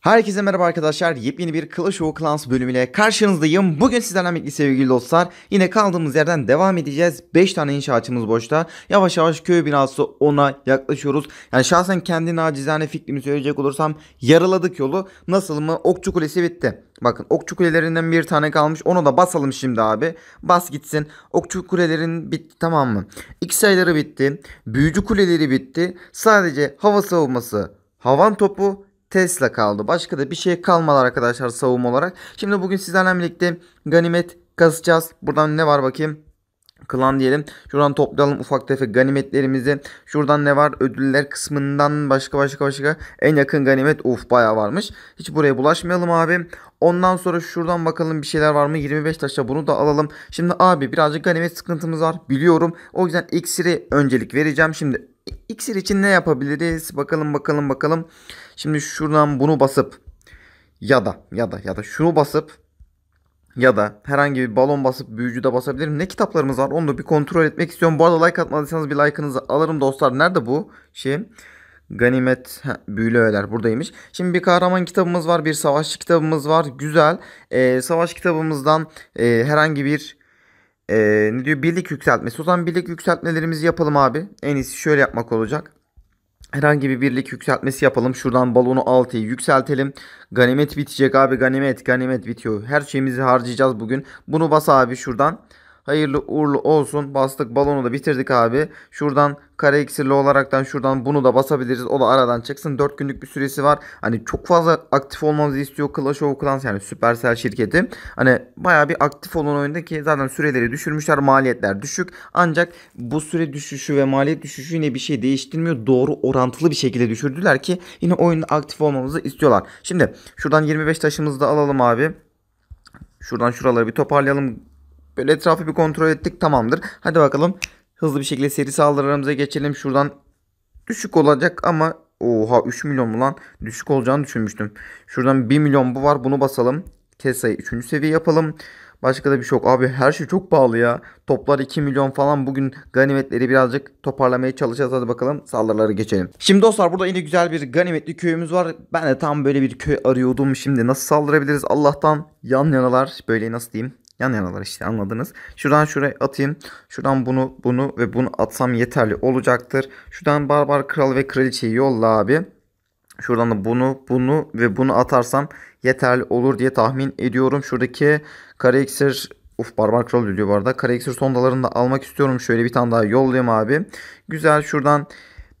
Herkese merhaba arkadaşlar. Yepyeni bir Clash of Clans bölümüyle karşınızdayım. Bugün sizlerle birlikte sevgili dostlar. Yine kaldığımız yerden devam edeceğiz. 5 tane inşaatımız boşta. Yavaş yavaş köy binası ona yaklaşıyoruz. Yani şahsen kendi nacizane fikrimi söyleyecek olursam yaraladık yolu. Nasıl mı? Okçu Kulesi bitti. Bakın okçu kulelerinden bir tane kalmış. Onu da basalım şimdi abi. Bas gitsin. Okçu kulelerin bitti tamam mı? İki sayıları bitti. Büyücü kuleleri bitti. Sadece hava savunması, havan topu Tesla kaldı. Başka da bir şey kalmadı arkadaşlar savunma olarak. Şimdi bugün sizlerle birlikte ganimet kazacağız. Buradan ne var bakayım? klan diyelim. Şuradan toplayalım ufak tefek ganimetlerimizi. Şuradan ne var? Ödüller kısmından başka başka başka. En yakın ganimet uf baya varmış. Hiç buraya bulaşmayalım abi. Ondan sonra şuradan bakalım bir şeyler var mı? 25 taşa bunu da alalım. Şimdi abi birazcık ganimet sıkıntımız var. Biliyorum. O yüzden iksiri öncelik vereceğim. Şimdi iksir için ne yapabiliriz? Bakalım bakalım bakalım. Şimdi şuradan bunu basıp ya da ya da ya da şunu basıp ya da herhangi bir balon basıp büyücü de basabilirim. Ne kitaplarımız var onu da bir kontrol etmek istiyorum. Bu arada like atmadıysanız bir like'ınızı alırım dostlar. Nerede bu şey? Ganimet ha, büyülü öğeler buradaymış. Şimdi bir kahraman kitabımız var. Bir savaşçı kitabımız var. Güzel. Ee, savaş kitabımızdan e, herhangi bir e, ne diyor birlik yükseltmesi. O zaman birlik yükseltmelerimizi yapalım abi. En iyisi şöyle yapmak olacak. Herhangi bir birlik yükseltmesi yapalım. Şuradan balonu 6'yı yükseltelim. Ganimet bitecek abi ganimet. Ganimet bitiyor. Her şeyimizi harcayacağız bugün. Bunu bas abi şuradan. Hayırlı uğurlu olsun. Bastık balonu da bitirdik abi. Şuradan kare iksirli olaraktan şuradan bunu da basabiliriz. O da aradan çıksın. 4 günlük bir süresi var. Hani çok fazla aktif olmanızı istiyor Clash of Clans yani Supercell şirketi. Hani baya bir aktif olan oyunda ki zaten süreleri düşürmüşler. Maliyetler düşük. Ancak bu süre düşüşü ve maliyet düşüşü yine bir şey değiştirmiyor. Doğru orantılı bir şekilde düşürdüler ki yine oyunda aktif olmamızı istiyorlar. Şimdi şuradan 25 taşımızı da alalım abi. Şuradan şuraları bir toparlayalım. Böyle etrafı bir kontrol ettik tamamdır. Hadi bakalım hızlı bir şekilde seri saldırılarımıza geçelim. Şuradan düşük olacak ama oha 3 milyon mu lan? Düşük olacağını düşünmüştüm. Şuradan 1 milyon bu var bunu basalım. Kes sayı 3. seviye yapalım. Başka da bir şey yok. Abi her şey çok pahalı ya. Toplar 2 milyon falan. Bugün ganimetleri birazcık toparlamaya çalışacağız. Hadi bakalım saldırılara geçelim. Şimdi dostlar burada yine güzel bir ganimetli köyümüz var. Ben de tam böyle bir köy arıyordum. Şimdi nasıl saldırabiliriz? Allah'tan yan yanalar. Böyle nasıl diyeyim? Yan yanalar işte anladınız. Şuradan şuraya atayım. Şuradan bunu bunu ve bunu atsam yeterli olacaktır. Şuradan barbar kral ve kraliçeyi yolla abi. Şuradan da bunu, bunu ve bunu atarsam yeterli olur diye tahmin ediyorum. Şuradaki kare iksir Uf barbar kral diyor bu arada. Kare iksir sondalarını da almak istiyorum. Şöyle bir tane daha yollayayım abi. Güzel şuradan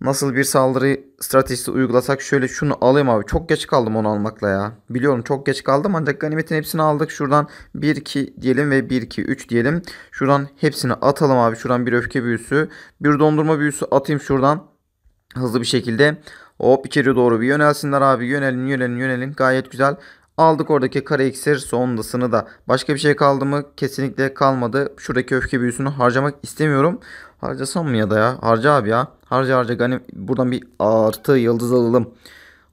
nasıl bir saldırı stratejisi uygulasak şöyle şunu alayım abi. Çok geç kaldım onu almakla ya. Biliyorum çok geç kaldım ancak ganimetin hepsini aldık. Şuradan 1-2 diyelim ve 1-2-3 diyelim. Şuradan hepsini atalım abi. Şuradan bir öfke büyüsü. Bir dondurma büyüsü atayım şuradan. Hızlı bir şekilde. Hop içeri doğru bir yönelsinler abi. Yönelin yönelin yönelin. Gayet güzel. Aldık oradaki kare iksir sondasını da. Başka bir şey kaldı mı? Kesinlikle kalmadı. Şuradaki öfke büyüsünü harcamak istemiyorum. Harcasam mı ya da ya? Harca abi ya. Harca harca gani buradan bir artı yıldız alalım.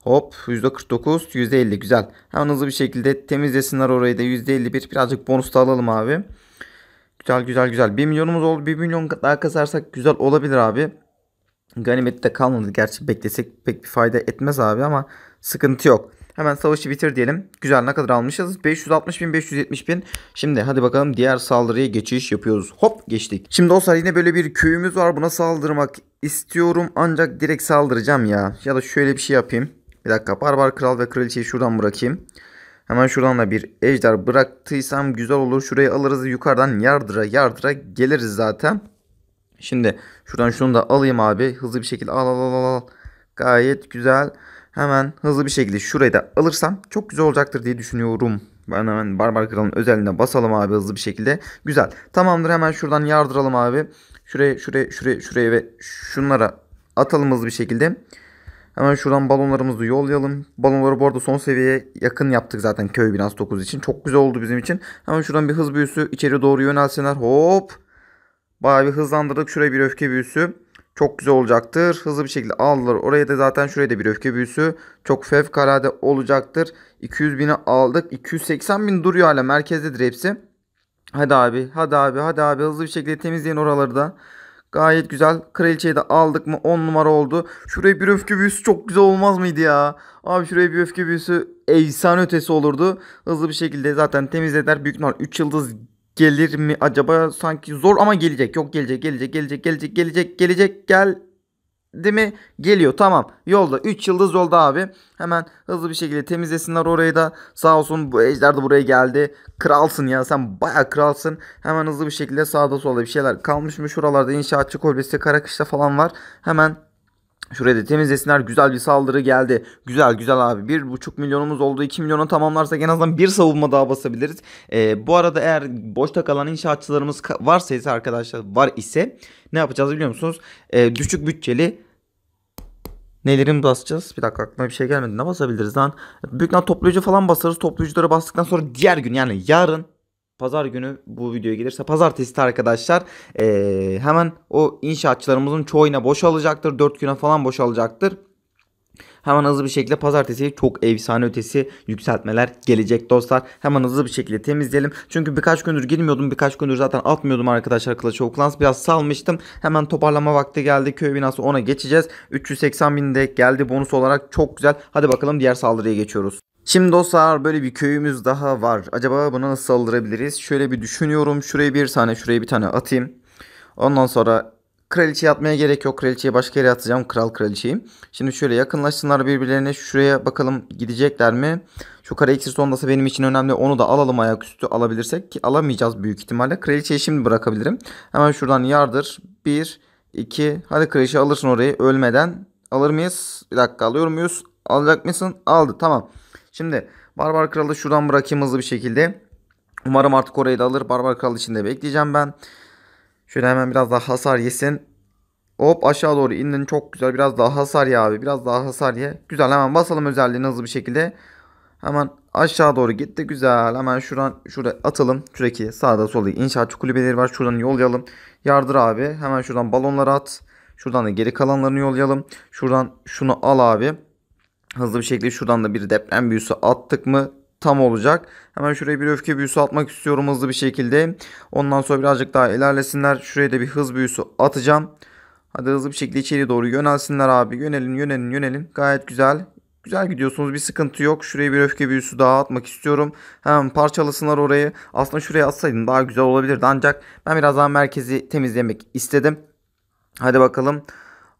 Hop %49 %50 güzel. Hemen hızlı bir şekilde temizlesinler orayı da %51 birazcık bonus da alalım abi. Güzel güzel güzel. 1 milyonumuz oldu. 1 milyon daha kasarsak güzel olabilir abi. Ganimette kalmadı. Gerçi beklesek pek bir fayda etmez abi ama sıkıntı yok. Hemen savaşı bitir diyelim. Güzel ne kadar almışız? 560 bin 570 bin. Şimdi hadi bakalım diğer saldırıya geçiş yapıyoruz. Hop geçtik. Şimdi dostlar yine böyle bir köyümüz var. Buna saldırmak istiyorum ancak direkt saldıracağım ya. Ya da şöyle bir şey yapayım. Bir dakika barbar kral ve kraliçeyi şuradan bırakayım. Hemen şuradan da bir ejder bıraktıysam güzel olur. Şurayı alırız yukarıdan yardıra yardıra geliriz zaten. Şimdi şuradan şunu da alayım abi. Hızlı bir şekilde al al al al. Gayet güzel. Hemen hızlı bir şekilde şurayı da alırsam çok güzel olacaktır diye düşünüyorum. Ben hemen Barbar Kral'ın özelliğine basalım abi hızlı bir şekilde. Güzel. Tamamdır hemen şuradan yardıralım abi. Şuraya şuraya şuraya şuraya ve şunlara atalım hızlı bir şekilde. Hemen şuradan balonlarımızı yollayalım. Balonları bu arada son seviyeye yakın yaptık zaten köy binası 9 için. Çok güzel oldu bizim için. Hemen şuradan bir hız büyüsü içeri doğru yönelsinler. Hop. Bayağı bir hızlandırdık. Şuraya bir öfke büyüsü. Çok güzel olacaktır. Hızlı bir şekilde aldılar. Oraya da zaten şuraya da bir öfke büyüsü. Çok fevkalade olacaktır. 200 bini aldık. 280 bin duruyor hala. Merkezdedir hepsi. Hadi abi. Hadi abi. Hadi abi. Hızlı bir şekilde temizleyin oraları da. Gayet güzel. Kraliçeyi de aldık mı 10 numara oldu. Şuraya bir öfke büyüsü çok güzel olmaz mıydı ya? Abi şuraya bir öfke büyüsü efsane ötesi olurdu. Hızlı bir şekilde zaten temizleder, Büyük ihtimal 3 yıldız gelir mi acaba? Sanki zor ama gelecek. Yok gelecek, gelecek, gelecek, gelecek, gelecek, gelecek, gel Değil mi? Geliyor tamam. Yolda 3 yıldız yolda abi. Hemen hızlı bir şekilde temizlesinler orayı da. Sağ olsun bu ejder de buraya geldi. Kralsın ya sen baya kralsın. Hemen hızlı bir şekilde sağda solda bir şeyler kalmış mı? Şuralarda inşaatçı kolbesi, karakışta falan var. Hemen Şurayı da temizlesinler. Güzel bir saldırı geldi. Güzel güzel abi. 1.5 milyonumuz oldu. 2 milyona tamamlarsak en azından bir savunma daha basabiliriz. Ee, bu arada eğer boşta kalan inşaatçılarımız varsa ise arkadaşlar var ise ne yapacağız biliyor musunuz? Ee, düşük bütçeli Nelerin basacağız? Bir dakika aklıma bir şey gelmedi. Ne basabiliriz lan? Büyük toplayıcı falan basarız. Toplayıcıları bastıktan sonra diğer gün yani yarın pazar günü bu video gelirse pazartesi arkadaşlar e, hemen o inşaatçılarımızın çoğuna boşalacaktır. 4 güne falan boşalacaktır. Hemen hızlı bir şekilde pazartesi çok efsane ötesi yükseltmeler gelecek dostlar. Hemen hızlı bir şekilde temizleyelim. Çünkü birkaç gündür girmiyordum. Birkaç gündür zaten atmıyordum arkadaşlar Clash of Clans. Biraz salmıştım. Hemen toparlama vakti geldi. Köy binası ona geçeceğiz. 380 binde geldi bonus olarak çok güzel. Hadi bakalım diğer saldırıya geçiyoruz. Şimdi dostlar böyle bir köyümüz daha var. Acaba buna nasıl saldırabiliriz? Şöyle bir düşünüyorum. Şuraya bir tane, şuraya bir tane atayım. Ondan sonra kraliçeye atmaya gerek yok. Kraliçeye başka yere atacağım. Kral kraliçeyi. Şimdi şöyle yakınlaşsınlar birbirlerine. Şuraya bakalım gidecekler mi? Şu kara iksir sondası benim için önemli. Onu da alalım ayaküstü alabilirsek. Ki alamayacağız büyük ihtimalle. Kraliçeyi şimdi bırakabilirim. Hemen şuradan yardır. Bir, iki. Hadi kraliçe alırsın orayı ölmeden. Alır mıyız? Bir dakika alıyor muyuz? Alacak mısın? Aldı. Tamam. Şimdi Barbar Kralı şuradan bırakayım hızlı bir şekilde. Umarım artık orayı da alır. Barbar Kralı için de bekleyeceğim ben. Şöyle hemen biraz daha hasar yesin. Hop aşağı doğru indin. Çok güzel. Biraz daha hasar ya abi. Biraz daha hasar ye. Güzel hemen basalım özelliğini hızlı bir şekilde. Hemen aşağı doğru gitti. Güzel. Hemen şuradan şuraya atalım. Şuradaki sağda solda inşaatçı kulübeleri var. Şuradan yollayalım. Yardır abi. Hemen şuradan balonları at. Şuradan da geri kalanlarını yollayalım. Şuradan şunu al abi. Hızlı bir şekilde şuradan da bir deprem büyüsü attık mı tam olacak. Hemen şuraya bir öfke büyüsü atmak istiyorum hızlı bir şekilde. Ondan sonra birazcık daha ilerlesinler. Şuraya da bir hız büyüsü atacağım. Hadi hızlı bir şekilde içeri doğru yönelsinler abi. Yönelin yönelin yönelin. Gayet güzel. Güzel gidiyorsunuz bir sıkıntı yok. Şuraya bir öfke büyüsü daha atmak istiyorum. Hemen parçalasınlar orayı. Aslında şuraya atsaydın daha güzel olabilirdi. Ancak ben biraz daha merkezi temizlemek istedim. Hadi bakalım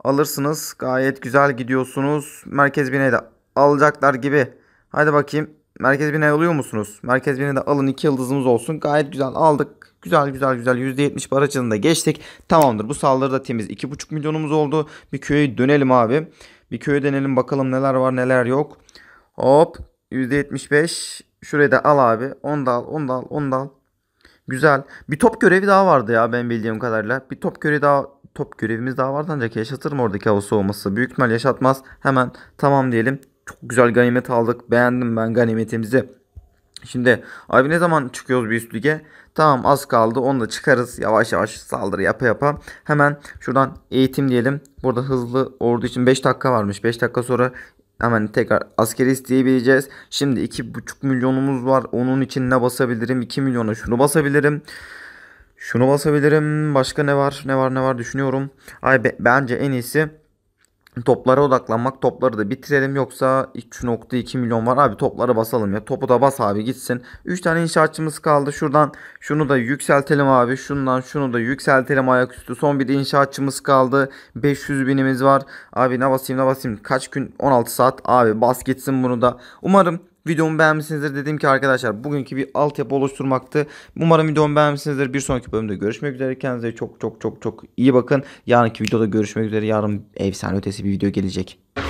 alırsınız. Gayet güzel gidiyorsunuz. Merkez bineyi de alacaklar gibi. Haydi bakayım. Merkez bineyi alıyor musunuz? Merkez bineyi de alın. iki yıldızımız olsun. Gayet güzel aldık. Güzel güzel güzel %70 barajını geçtik. Tamamdır bu saldırı da temiz. 2,5 milyonumuz oldu. Bir köye dönelim abi. Bir köye dönelim bakalım neler var neler yok. Hop %75. Şurayı da al abi. Onu da al onu da al onu da al. Güzel. Bir top görevi daha vardı ya ben bildiğim kadarıyla. Bir top görevi daha top görevimiz daha vardı ancak yaşatır mı oradaki hava soğuması? Büyük ihtimal yaşatmaz. Hemen tamam diyelim. Çok güzel ganimet aldık. Beğendim ben ganimetimizi. Şimdi abi ne zaman çıkıyoruz bir üst lige? Tamam az kaldı onu da çıkarız. Yavaş yavaş saldırı yapa yapa. Hemen şuradan eğitim diyelim. Burada hızlı ordu için 5 dakika varmış. 5 dakika sonra hemen tekrar askeri isteyebileceğiz. Şimdi 2,5 milyonumuz var. Onun için ne basabilirim? 2 milyona şunu basabilirim. Şunu basabilirim. Başka ne var? Ne var? Ne var? Düşünüyorum. Ay be, bence en iyisi toplara odaklanmak. Topları da bitirelim. Yoksa 3.2 milyon var. Abi topları basalım ya. Topu da bas abi gitsin. 3 tane inşaatçımız kaldı. Şuradan şunu da yükseltelim abi. Şundan şunu da yükseltelim ayaküstü. Son bir inşaatçımız kaldı. 500 binimiz var. Abi ne basayım ne basayım. Kaç gün? 16 saat. Abi bas gitsin bunu da. Umarım Videomu beğenmişsinizdir. Dediğim ki arkadaşlar bugünkü bir altyapı oluşturmaktı. Umarım videomu beğenmişsinizdir. Bir sonraki bölümde görüşmek üzere. Kendinize çok çok çok çok iyi bakın. Yarınki videoda görüşmek üzere. Yarın efsane ötesi bir video gelecek.